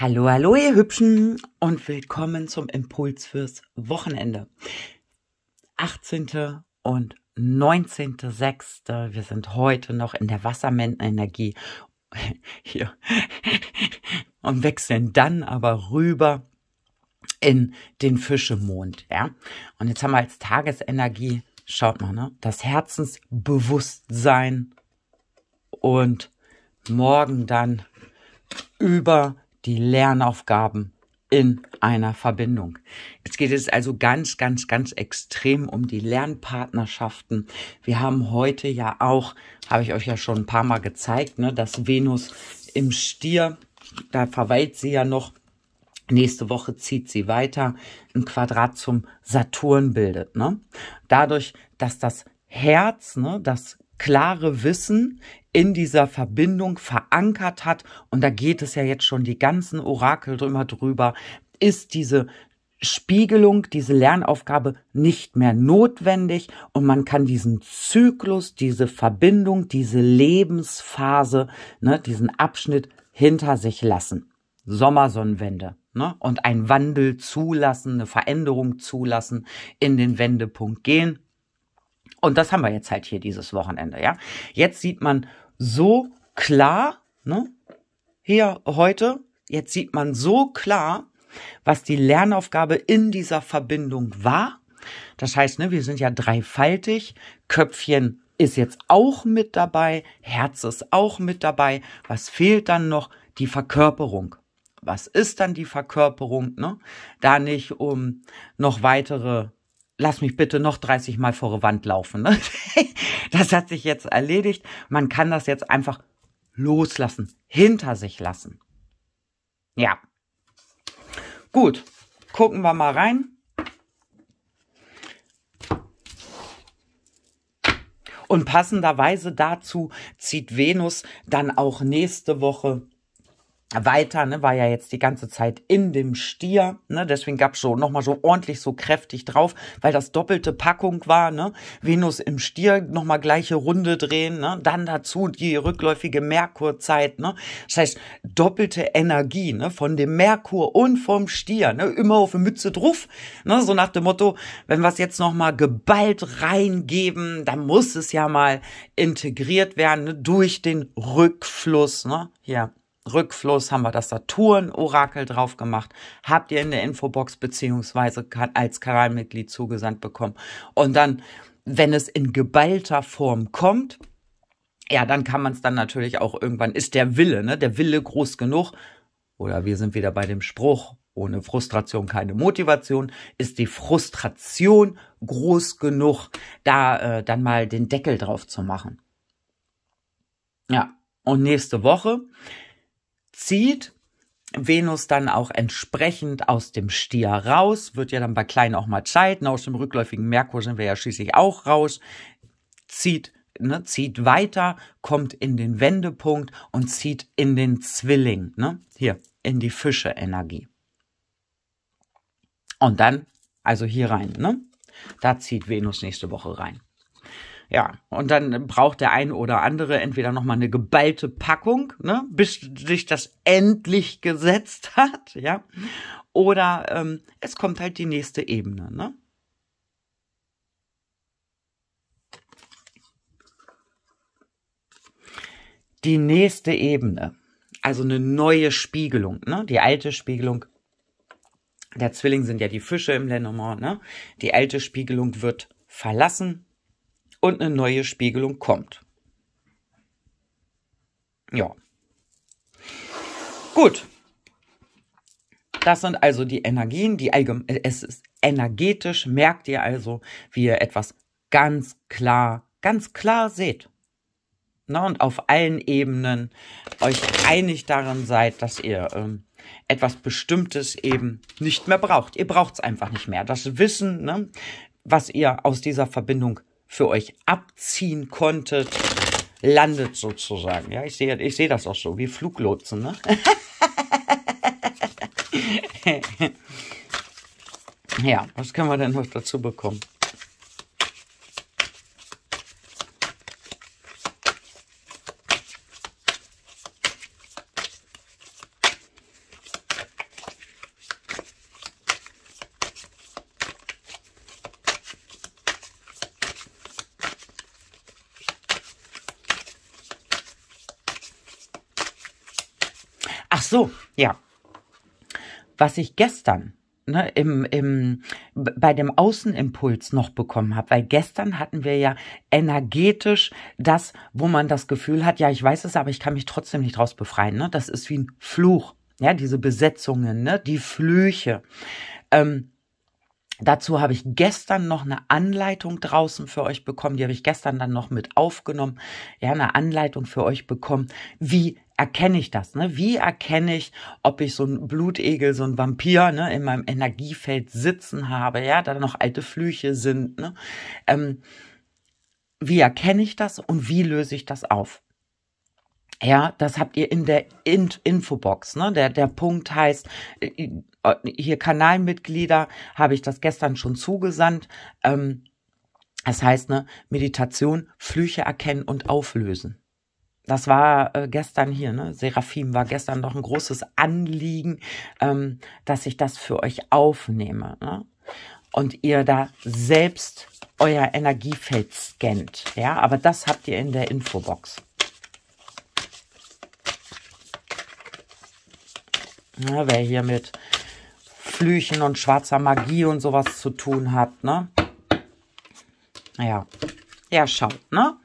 Hallo, hallo, ihr Hübschen und willkommen zum Impuls fürs Wochenende. 18. und 19.6. Wir sind heute noch in der Wassermännenenergie hier und wechseln dann aber rüber in den Fischemond, ja. Und jetzt haben wir als Tagesenergie, schaut mal, ne, das Herzensbewusstsein und morgen dann über die Lernaufgaben in einer Verbindung. Jetzt geht es also ganz, ganz, ganz extrem um die Lernpartnerschaften. Wir haben heute ja auch, habe ich euch ja schon ein paar Mal gezeigt, ne, dass Venus im Stier, da verweilt sie ja noch, nächste Woche zieht sie weiter, ein Quadrat zum Saturn bildet. Ne? Dadurch, dass das Herz, ne, das klare Wissen in dieser Verbindung verankert hat. Und da geht es ja jetzt schon die ganzen Orakel drüber drüber. Ist diese Spiegelung, diese Lernaufgabe nicht mehr notwendig und man kann diesen Zyklus, diese Verbindung, diese Lebensphase, ne, diesen Abschnitt hinter sich lassen. Sommersonnenwende ne, und ein Wandel zulassen, eine Veränderung zulassen, in den Wendepunkt gehen, und das haben wir jetzt halt hier dieses Wochenende, ja. Jetzt sieht man so klar, ne? Hier heute, jetzt sieht man so klar, was die Lernaufgabe in dieser Verbindung war. Das heißt, ne, wir sind ja dreifaltig. Köpfchen ist jetzt auch mit dabei, Herz ist auch mit dabei. Was fehlt dann noch? Die Verkörperung. Was ist dann die Verkörperung? Ne? Da nicht um noch weitere lass mich bitte noch 30 Mal vor der Wand laufen. Ne? Das hat sich jetzt erledigt. Man kann das jetzt einfach loslassen, hinter sich lassen. Ja. Gut, gucken wir mal rein. Und passenderweise dazu zieht Venus dann auch nächste Woche weiter, ne, war ja jetzt die ganze Zeit in dem Stier, ne, deswegen gab's so nochmal so ordentlich so kräftig drauf, weil das doppelte Packung war, ne, Venus im Stier nochmal gleiche Runde drehen, ne, dann dazu die rückläufige Merkurzeit, ne, das heißt doppelte Energie, ne, von dem Merkur und vom Stier, ne, immer auf eine Mütze drauf, ne, so nach dem Motto, wenn wir es jetzt nochmal geballt reingeben, dann muss es ja mal integriert werden, ne, durch den Rückfluss, ne, ja. Rückfluss haben wir das Saturn-Orakel drauf gemacht, habt ihr in der Infobox beziehungsweise als Kanalmitglied zugesandt bekommen. Und dann, wenn es in geballter Form kommt, ja, dann kann man es dann natürlich auch irgendwann, ist der Wille, ne, der Wille groß genug, oder wir sind wieder bei dem Spruch, ohne Frustration keine Motivation, ist die Frustration groß genug, da äh, dann mal den Deckel drauf zu machen. Ja, und nächste Woche zieht Venus dann auch entsprechend aus dem Stier raus, wird ja dann bei Kleinen auch mal Zeiten, aus dem rückläufigen Merkur sind wir ja schließlich auch raus, zieht, ne, zieht weiter, kommt in den Wendepunkt und zieht in den Zwilling, ne, hier, in die Fische Energie. Und dann, also hier rein, ne, da zieht Venus nächste Woche rein. Ja, und dann braucht der ein oder andere entweder nochmal eine geballte Packung, ne, bis sich das endlich gesetzt hat, ja. Oder ähm, es kommt halt die nächste Ebene, ne? Die nächste Ebene, also eine neue Spiegelung, ne? Die alte Spiegelung der Zwilling sind ja die Fische im Lenormand, ne? Die alte Spiegelung wird verlassen und eine neue Spiegelung kommt. Ja. Gut. Das sind also die Energien, die allgemein, äh, es ist energetisch, merkt ihr also, wie ihr etwas ganz klar, ganz klar seht. Ne, und auf allen Ebenen euch einig darin seid, dass ihr ähm, etwas Bestimmtes eben nicht mehr braucht. Ihr braucht es einfach nicht mehr. Das Wissen, ne, was ihr aus dieser Verbindung für euch abziehen konntet, landet sozusagen. Ja, ich sehe ich seh das auch so, wie Fluglotsen, ne? ja, was können wir denn noch dazu bekommen? so, ja. Was ich gestern ne, im, im, bei dem Außenimpuls noch bekommen habe, weil gestern hatten wir ja energetisch das, wo man das Gefühl hat, ja, ich weiß es, aber ich kann mich trotzdem nicht draus befreien. Ne? Das ist wie ein Fluch, ja, diese Besetzungen, ne? die Flüche. Ähm, Dazu habe ich gestern noch eine Anleitung draußen für euch bekommen. Die habe ich gestern dann noch mit aufgenommen. Ja, eine Anleitung für euch bekommen, wie erkenne ich das? Ne? Wie erkenne ich, ob ich so ein Blutegel, so ein Vampir ne, in meinem Energiefeld sitzen habe, ja, da noch alte Flüche sind? Ne? Ähm, wie erkenne ich das und wie löse ich das auf? Ja, das habt ihr in der in Infobox. Ne? Der, der Punkt heißt, äh, hier Kanalmitglieder habe ich das gestern schon zugesandt. Ähm, das heißt, ne, Meditation, Flüche erkennen und auflösen. Das war äh, gestern hier, ne? Seraphim war gestern noch ein großes Anliegen, ähm, dass ich das für euch aufnehme. Ne? Und ihr da selbst euer Energiefeld scannt. Ja, aber das habt ihr in der Infobox. Ja, wer hier mit Flüchen und schwarzer Magie und sowas zu tun hat, ne? Naja, ja, schaut, ne?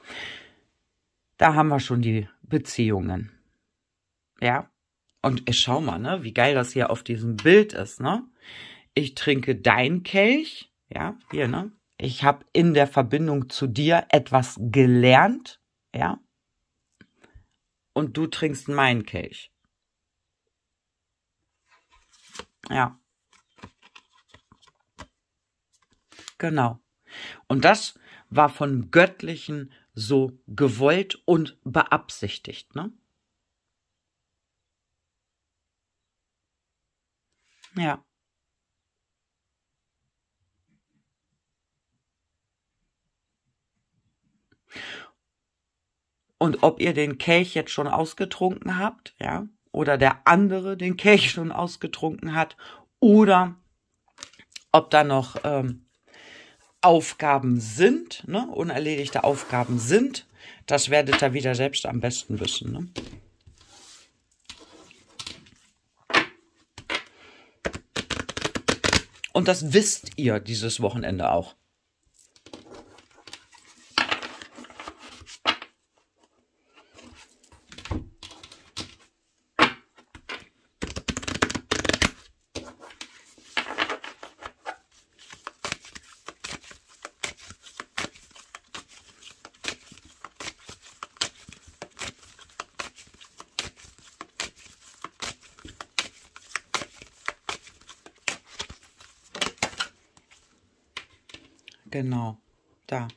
da haben wir schon die Beziehungen. Ja. Und äh, schau mal, ne, wie geil das hier auf diesem Bild ist, ne? Ich trinke dein Kelch, ja, hier, ne? Ich habe in der Verbindung zu dir etwas gelernt, ja? Und du trinkst meinen Kelch. Ja. Genau. Und das war von göttlichen so gewollt und beabsichtigt, ne? Ja. Und ob ihr den Kelch jetzt schon ausgetrunken habt, ja, oder der andere den Kelch schon ausgetrunken hat, oder ob da noch ähm, Aufgaben sind, ne? unerledigte Aufgaben sind. Das werdet ihr wieder selbst am besten wissen. Ne? Und das wisst ihr dieses Wochenende auch. genau, da.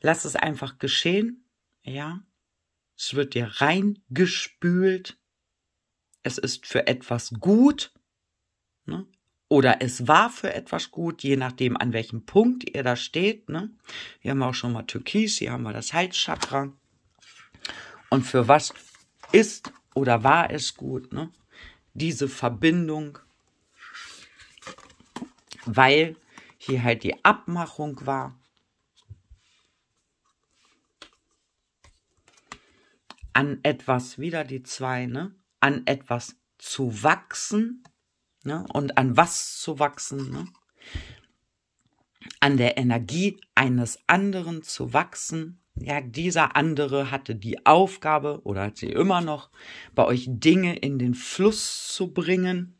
Lass es einfach geschehen, ja. Es wird dir reingespült. Es ist für etwas gut. Ne? Oder es war für etwas gut, je nachdem, an welchem Punkt ihr da steht. Ne? Hier haben wir auch schon mal Türkis, hier haben wir das Halschakra. Und für was ist oder war es gut? Ne? Diese Verbindung weil hier halt die Abmachung war. An etwas, wieder die zwei, ne? An etwas zu wachsen, ne? Und an was zu wachsen, ne? An der Energie eines anderen zu wachsen, ja, dieser andere hatte die Aufgabe oder hat sie immer noch, bei euch Dinge in den Fluss zu bringen,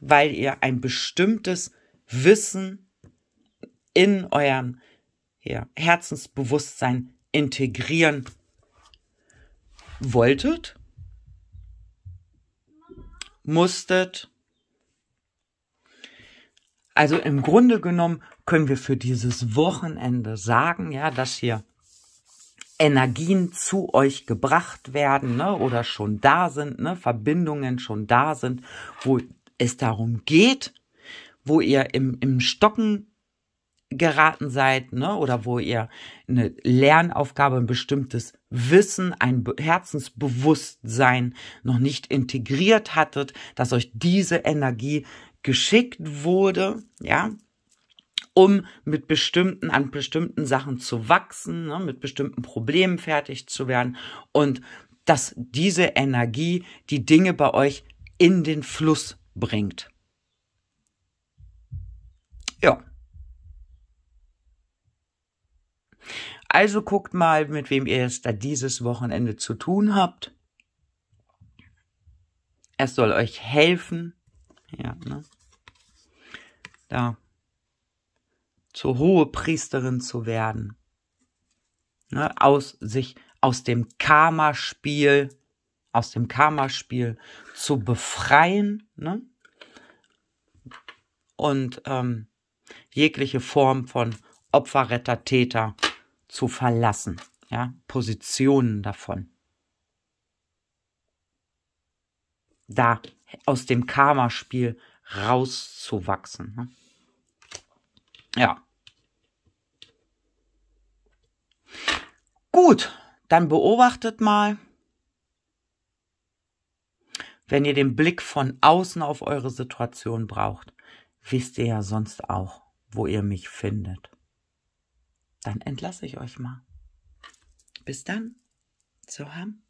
weil ihr ein bestimmtes Wissen in eurem ja, Herzensbewusstsein integrieren wolltet, musstet. Also im Grunde genommen können wir für dieses Wochenende sagen, ja, dass hier Energien zu euch gebracht werden ne, oder schon da sind, ne, Verbindungen schon da sind, wo es darum geht, wo ihr im, im Stocken geraten seid, ne, oder wo ihr eine Lernaufgabe, ein bestimmtes Wissen, ein Herzensbewusstsein noch nicht integriert hattet, dass euch diese Energie geschickt wurde, ja, um mit bestimmten, an bestimmten Sachen zu wachsen, ne, mit bestimmten Problemen fertig zu werden und dass diese Energie die Dinge bei euch in den Fluss bringt. Ja. Also guckt mal, mit wem ihr es da dieses Wochenende zu tun habt. Es soll euch helfen. Ja, ne? Da zur Priesterin zu werden. Ne? Aus sich aus dem Karma-Spiel, aus dem Karma-Spiel zu befreien. Ne? Und ähm, jegliche Form von Opfer, Retter, Täter zu verlassen, ja, Positionen davon. Da aus dem Karma-Spiel rauszuwachsen. Ne? Ja. Gut, dann beobachtet mal, wenn ihr den Blick von außen auf eure Situation braucht wisst ihr ja sonst auch, wo ihr mich findet. Dann entlasse ich euch mal. Bis dann. So haben.